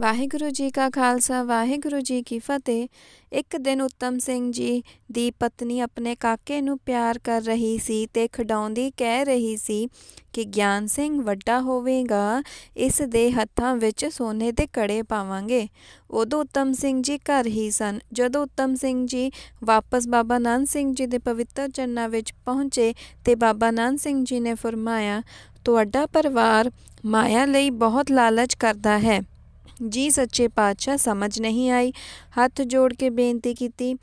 ਵਾਹਿਗੁਰੂ ਜੀ ਕਾ ਖਾਲਸਾ ਵਾਹਿਗੁਰੂ ਜੀ ਕੀ ਫਤਿਹ ਇੱਕ ਦਿਨ ਉੱਤਮ ਸਿੰਘ ਜੀ ਦੀ ਪਤਨੀ ਆਪਣੇ ਕਾਕੇ ਨੂੰ ਪਿਆਰ ਕਰ ਰਹੀ ਸੀ ਤੇ ਖਡਾਉਂਦੀ ਕਹਿ ਰਹੀ ਸੀ ਕਿ ਗਿਆਨ ਸਿੰਘ ਵੱਡਾ ਹੋਵੇਗਾ ਇਸ ਦੇ ਹੱਥਾਂ ਵਿੱਚ ਸੋਨੇ ਦੇ ਕੜੇ ਪਾਵਾਂਗੇ ਉਦੋਂ ਉੱਤਮ ਸਿੰਘ ਜੀ ਘਰ ਹੀ ਸਨ ਜਦੋਂ ਉੱਤਮ ਸਿੰਘ ਜੀ ਵਾਪਸ ਬਾਬਾ ਨਾਨਕ ਸਿੰਘ ਜੀ ਦੇ ਪਵਿੱਤਰ ਚਰਨਾਂ ਵਿੱਚ ਪਹੁੰਚੇ ਤੇ ਬਾਬਾ ਨਾਨਕ ਸਿੰਘ ਜੀ ਨੇ ਫਰਮਾਇਆ ਤੁਹਾਡਾ ਪਰਿਵਾਰ ਮਾਇਆ ਲਈ ਬਹੁਤ ਲਾਲਚ ਕਰਦਾ ਹੈ ਜੀ ਸੱਚੇ ਪਾਤਸ਼ਾਹ ਸਮਝ ਨਹੀਂ ਆਈ ਹੱਥ ਜੋੜ ਕੇ ਬੇਨਤੀ ਕੀਤੀ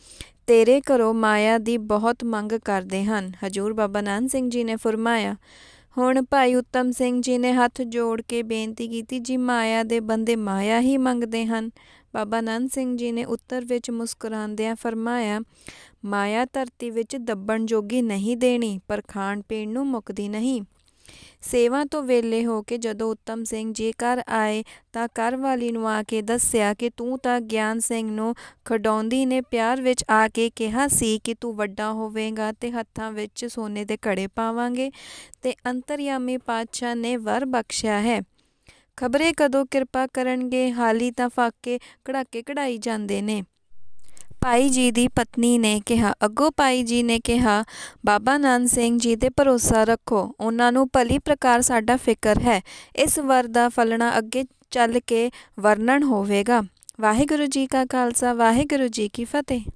ਤੇਰੇ ਘਰੋਂ ਮਾਇਆ ਦੀ ਬਹੁਤ ਮੰਗ ਕਰਦੇ ਹਨ ਹਜੂਰ ਬਾਬਾ ਨਾਨਕ ਸਿੰਘ ਜੀ ਨੇ ਫਰਮਾਇਆ ਹੁਣ ਭਾਈ ਉੱਤਮ ਸਿੰਘ ਜੀ ਨੇ ਹੱਥ ਜੋੜ ਕੇ ਬੇਨਤੀ ਕੀਤੀ ਜੀ ਮਾਇਆ ਦੇ ਬੰਦੇ ਮਾਇਆ ਹੀ ਮੰਗਦੇ ਹਨ ਬਾਬਾ ਨਾਨਕ ਸਿੰਘ ਜੀ ਨੇ ਉੱਤਰ ਵਿੱਚ ਮੁਸਕਰਾਉਂਦਿਆਂ ਫਰਮਾਇਆ ਮਾਇਆ ਧਰਤੀ ਵਿੱਚ ਦੱਬਣ ਜੋਗੀ ਨਹੀਂ ਦੇਣੀ ਪਰ ਖਾਣ ਪੀਣ ਨੂੰ ਮੁਕਦੀ ਨਹੀਂ ਸੇਵਾ ਤੋਂ ਵੇਲੇ ਹੋ ਕੇ ਜਦੋਂ ਉੱਤਮ ਸਿੰਘ ਜੀ ਘਰ ਆਏ ਤਾਂ ਵਾਲੀ ਨੂੰ ਆ ਕੇ ਦੱਸਿਆ ਕਿ ਤੂੰ ਤਾਂ ਗਿਆਨ ਸਿੰਘ ਨੂੰ ਖਡਾਉਂਦੀ ਨੇ ਪਿਆਰ ਵਿੱਚ ਆ ਕੇ ਕਿਹਾ ਸੀ ਕਿ ਤੂੰ ਵੱਡਾ ਹੋਵੇਂਗਾ ਤੇ ਹੱਥਾਂ ਵਿੱਚ ਸੋਨੇ ਦੇ ਕੜੇ ਪਾਵਾਂਗੇ ਤੇ ਅੰਤਰਯਾਮੀ ਪਾਤਸ਼ਾਹ ਨੇ ਵਰ ਬਖਸ਼ਿਆ ਹੈ ਖਬਰੇ ਕਦੋਂ ਕਿਰਪਾ ਕਰਨਗੇ ਹਾਲੀ ਤਾਂ ਫਾਕੇ ਕੜਾਕੇ ਕਢਾਈ ਜਾਂਦੇ ਨੇ ਭਾਈ ਜੀ ਦੀ ਪਤਨੀ ਨੇ ਕਿਹਾ ਅੱਗੋ ਭਾਈ ਜੀ ਨੇ ਕਿਹਾ ਬਾਬਾ ਨਾਨਕ ਸਿੰਘ ਜੀ ਤੇ ਭਰੋਸਾ ਰੱਖੋ ਉਹਨਾਂ ਨੂੰ ਭਲੀ ਪ੍ਰਕਾਰ ਸਾਡਾ ਫਿਕਰ ਹੈ ਇਸ ਵਰ ਦਾ ਫਲਣਾ ਅੱਗੇ ਚੱਲ ਕੇ ਵਰਣਨ ਹੋਵੇਗਾ ਵਾਹਿਗੁਰੂ ਜੀ ਕਾ ਖਾਲਸਾ ਵਾਹਿਗੁਰੂ ਜੀ ਕੀ ਫਤਿਹ